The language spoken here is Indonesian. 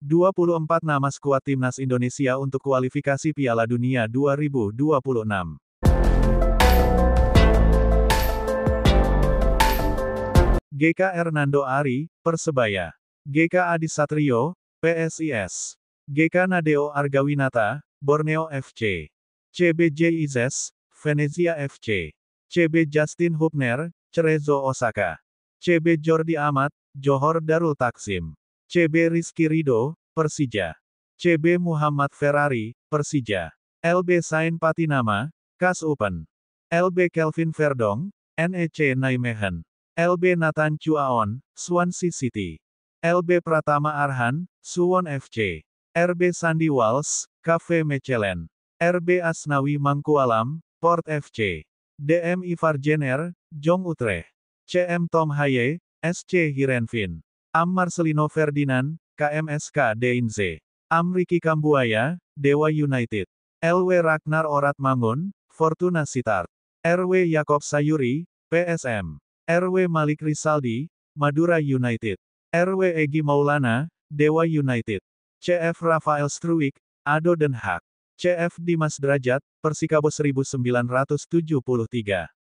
24 nama skuad timnas Indonesia untuk kualifikasi Piala Dunia 2026. GK Hernando Ari, Persebaya. GK Adi Satrio, PSIS. GK Nadeo Argawinata, Borneo FC. CB Izes, Venezia FC. CB Justin Hubner, Cerezo Osaka. CB Jordi Ahmad, Johor Darul Taksim. CB Rizky Rido, Persija. CB Muhammad Ferrari, Persija. LB Sain Patinama, Kas Open. LB Kelvin Verdong, NEC Naimehan. LB Nathan Chuaon, Swansea City. LB Pratama Arhan, Suwon FC. RB Sandy Wals, Cafe Mechelen. RB Asnawi Mangkualam, Port FC. DM Ivar Jenner, Jong Utrecht. CM Tom Haye, SC Hirenvin. Am Marcelino Ferdinand, KMSK Deinze. Am Riki Kambuaya, Dewa United. LW Ragnar Orat Mangun, Fortuna Sitar. RW Yakob Sayuri, PSM. RW Malik Risaldi, Madura United. RW Egi Maulana, Dewa United. CF Rafael Struik, Ado Den Haag. CF Dimas Derajat, Persikabo 1973.